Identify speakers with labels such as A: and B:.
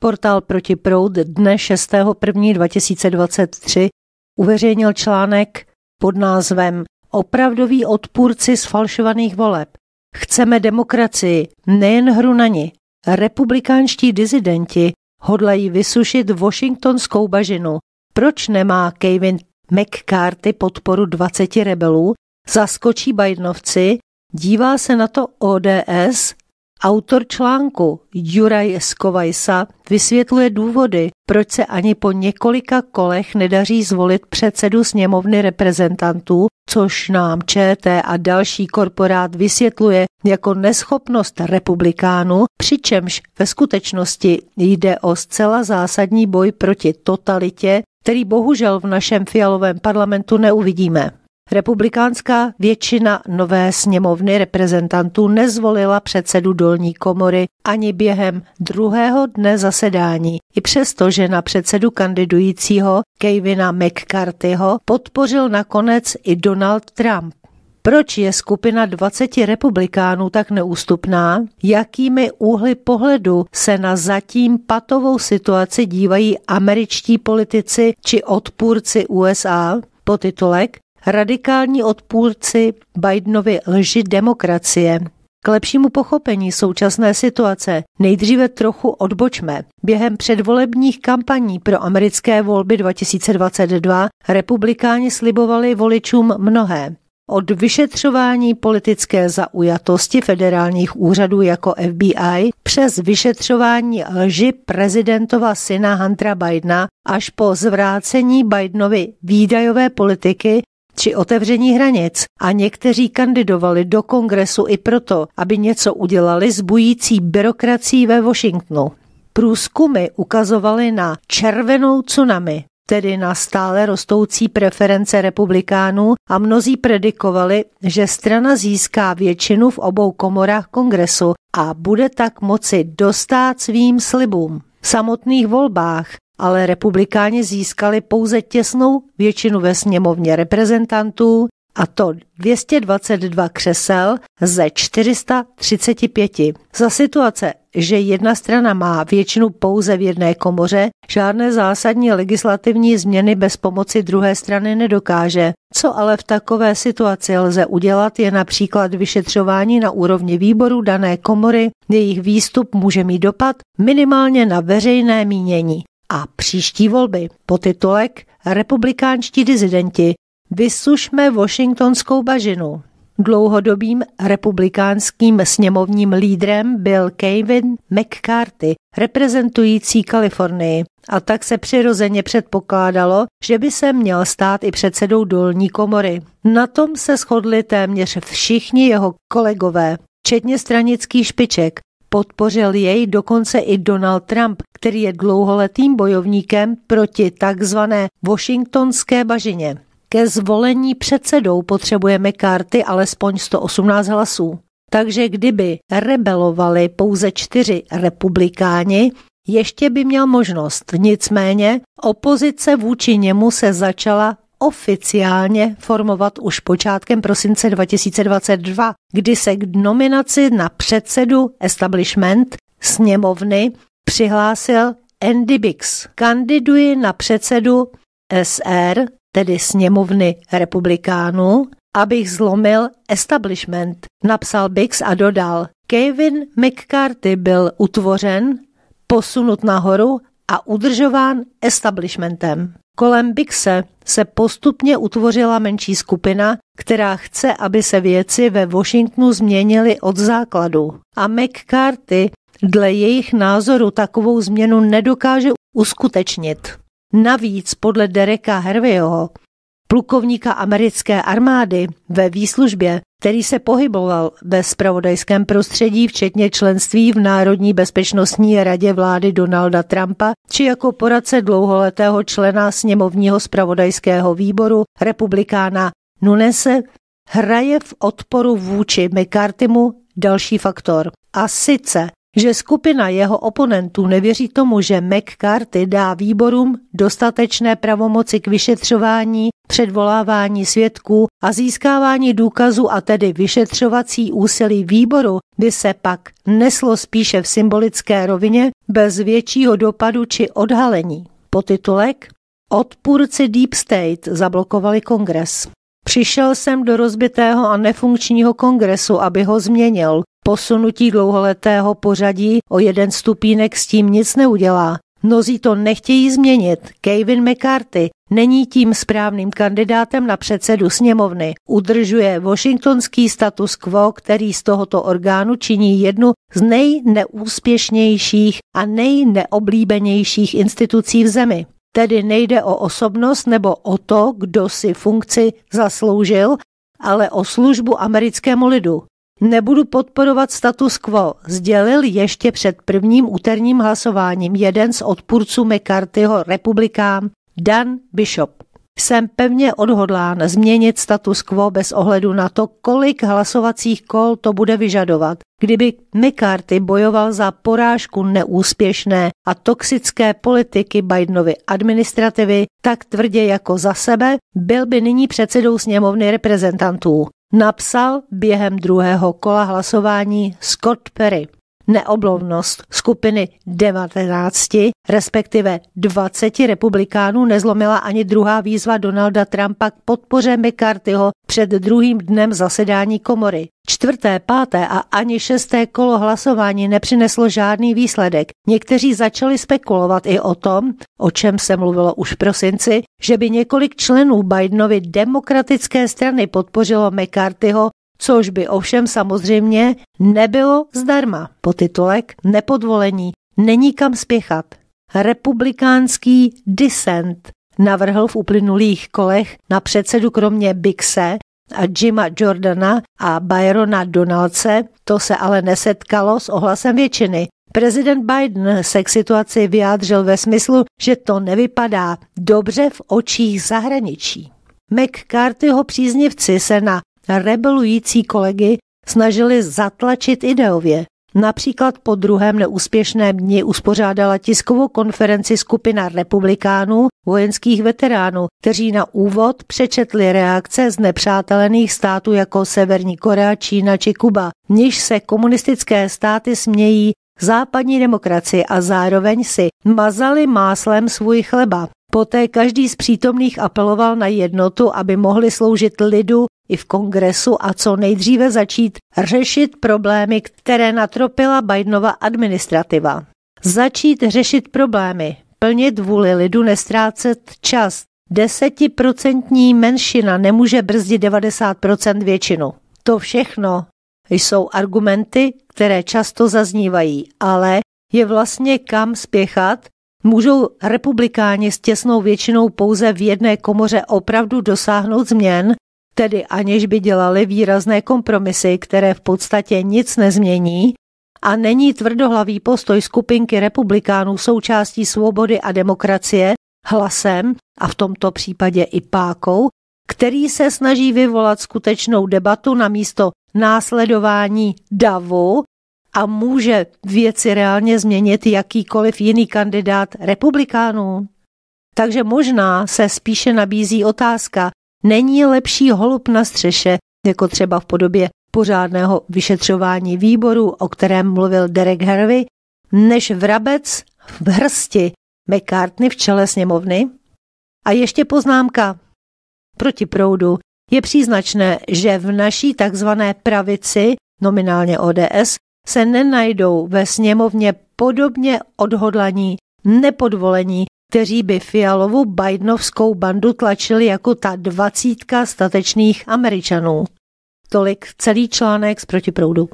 A: Portál Proti proud dne 6.1.2023 uveřejnil článek pod názvem Opravdoví odpůrci sfalšovaných voleb. Chceme demokracii, nejen hru na ni. Republikánští dizidenti hodlají vysušit washingtonskou bažinu. Proč nemá Kevin McCarthy podporu 20 rebelů? Zaskočí Bidenovci? Dívá se na to ODS Autor článku Juraj Skovajsa vysvětluje důvody, proč se ani po několika kolech nedaří zvolit předsedu sněmovny reprezentantů, což nám ČT a další korporát vysvětluje jako neschopnost republikánů, přičemž ve skutečnosti jde o zcela zásadní boj proti totalitě, který bohužel v našem fialovém parlamentu neuvidíme. Republikánská většina nové sněmovny reprezentantů nezvolila předsedu dolní komory ani během druhého dne zasedání, i přesto, že na předsedu kandidujícího Kevina McCarthyho podpořil nakonec i Donald Trump. Proč je skupina 20 republikánů tak neústupná? Jakými úhly pohledu se na zatím patovou situaci dívají američtí politici či odpůrci USA? Po titulek radikální odpůrci Bidenovi lži demokracie. K lepšímu pochopení současné situace nejdříve trochu odbočme. Během předvolebních kampaní pro americké volby 2022 republikáni slibovali voličům mnohé. Od vyšetřování politické zaujatosti federálních úřadů jako FBI přes vyšetřování lži prezidentova syna Huntera Bidena až po zvrácení Bidenovy výdajové politiky či otevření hranic a někteří kandidovali do kongresu i proto, aby něco udělali s bující byrokracií ve Washingtonu. Průzkumy ukazovaly na červenou tsunami, tedy na stále rostoucí preference republikánů a mnozí predikovali, že strana získá většinu v obou komorách kongresu a bude tak moci dostát svým slibům. V samotných volbách ale republikáni získali pouze těsnou většinu ve sněmovně reprezentantů, a to 222 křesel ze 435. Za situace, že jedna strana má většinu pouze v jedné komoře, žádné zásadní legislativní změny bez pomoci druhé strany nedokáže. Co ale v takové situaci lze udělat, je například vyšetřování na úrovni výboru dané komory, jejich výstup může mít dopad minimálně na veřejné mínění a příští volby. Potitulek Republikánští dizidenti. Vysušme washingtonskou bažinu. Dlouhodobým republikánským sněmovním lídrem byl Kevin McCarthy, reprezentující Kalifornii, a tak se přirozeně předpokládalo, že by se měl stát i předsedou dolní komory. Na tom se shodli téměř všichni jeho kolegové, včetně stranických špiček, Podpořil jej dokonce i Donald Trump, který je dlouholetým bojovníkem proti takzvané washingtonské bažině. Ke zvolení předsedou potřebujeme karty alespoň 118 hlasů. Takže kdyby rebelovali pouze čtyři republikáni, ještě by měl možnost. Nicméně opozice vůči němu se začala oficiálně formovat už počátkem prosince 2022, kdy se k nominaci na předsedu establishment sněmovny přihlásil Andy Bix. Kandiduji na předsedu SR, tedy sněmovny republikánů, abych zlomil establishment, napsal Bix a dodal. Kevin McCarthy byl utvořen, posunut nahoru a udržován establishmentem. Kolem Bixe se postupně utvořila menší skupina, která chce, aby se věci ve Washingtonu změnily od základu. A McCarthy dle jejich názoru takovou změnu nedokáže uskutečnit. Navíc podle Dereka Herveyho, plukovníka americké armády ve výslužbě, který se pohyboval ve spravodajském prostředí, včetně členství v Národní bezpečnostní radě vlády Donalda Trumpa, či jako poradce dlouholetého člena sněmovního spravodajského výboru republikána Nunese, hraje v odporu vůči McCarthymu další faktor. A sice že skupina jeho oponentů nevěří tomu, že McCarthy dá výborům dostatečné pravomoci k vyšetřování, předvolávání svědků a získávání důkazů a tedy vyšetřovací úsilí výboru by se pak neslo spíše v symbolické rovině bez většího dopadu či odhalení. Potitulek Odpůrci Deep State zablokovali kongres. Přišel jsem do rozbitého a nefunkčního kongresu, aby ho změnil, Posunutí dlouholetého pořadí o jeden stupínek s tím nic neudělá. Mnozí to nechtějí změnit. Kevin McCarthy není tím správným kandidátem na předsedu sněmovny. Udržuje washingtonský status quo, který z tohoto orgánu činí jednu z nejneúspěšnějších a nejneoblíbenějších institucí v zemi. Tedy nejde o osobnost nebo o to, kdo si funkci zasloužil, ale o službu americkému lidu. Nebudu podporovat status quo, sdělil ještě před prvním úterním hlasováním jeden z odpůrců McCarthyho republikám, Dan Bishop. Jsem pevně odhodlán změnit status quo bez ohledu na to, kolik hlasovacích kol to bude vyžadovat, kdyby McCarthy bojoval za porážku neúspěšné a toxické politiky Bidenovy administrativy tak tvrdě jako za sebe, byl by nyní předsedou sněmovny reprezentantů napsal během druhého kola hlasování Scott Perry neoblovnost skupiny 19, respektive 20 republikánů nezlomila ani druhá výzva Donalda Trumpa k podpoře McCarthyho před druhým dnem zasedání komory. Čtvrté, páté a ani šesté kolo hlasování nepřineslo žádný výsledek. Někteří začali spekulovat i o tom, o čem se mluvilo už v prosinci, že by několik členů Bidenovy demokratické strany podpořilo McCarthyho což by ovšem samozřejmě nebylo zdarma. Potitulek nepodvolení není kam spěchat. Republikánský dissent navrhl v uplynulých kolech na předsedu kromě Bixe a Jima Jordana a Byrona Donaldce, to se ale nesetkalo s ohlasem většiny. Prezident Biden se k situaci vyjádřil ve smyslu, že to nevypadá dobře v očích zahraničí. McCarthyho příznivci se na rebelující kolegy snažili zatlačit ideově. Například po druhém neúspěšném dni uspořádala tiskovou konferenci skupina republikánů, vojenských veteránů, kteří na úvod přečetli reakce z nepřátelených států jako Severní Korea, Čína či Kuba, níž se komunistické státy smějí západní demokracii a zároveň si mazali máslem svůj chleba. Poté každý z přítomných apeloval na jednotu, aby mohli sloužit lidu i v kongresu a co nejdříve začít řešit problémy, které natropila Bidenova administrativa. Začít řešit problémy, plnit vůli lidu, nestrácet čas. Desetiprocentní menšina nemůže brzdit 90% většinu. To všechno jsou argumenty, které často zaznívají, ale je vlastně kam spěchat, Můžou republikáni s těsnou většinou pouze v jedné komoře opravdu dosáhnout změn, tedy aniž by dělali výrazné kompromisy, které v podstatě nic nezmění, a není tvrdohlavý postoj skupinky republikánů součástí svobody a demokracie, hlasem a v tomto případě i pákou, který se snaží vyvolat skutečnou debatu na místo následování davu a může věci reálně změnit jakýkoliv jiný kandidát republikánů. Takže možná se spíše nabízí otázka, Není lepší holub na střeše, jako třeba v podobě pořádného vyšetřování výboru, o kterém mluvil Derek Harvey, než vrabec v hrsti McCartney v čele sněmovny? A ještě poznámka. Proti proudu je příznačné, že v naší takzvané pravici, nominálně ODS, se nenajdou ve sněmovně podobně odhodlaní, nepodvolení kteří by fialovou Bidenovskou bandu tlačili jako ta dvacítka statečných Američanů. Tolik celý článek z protiproudu.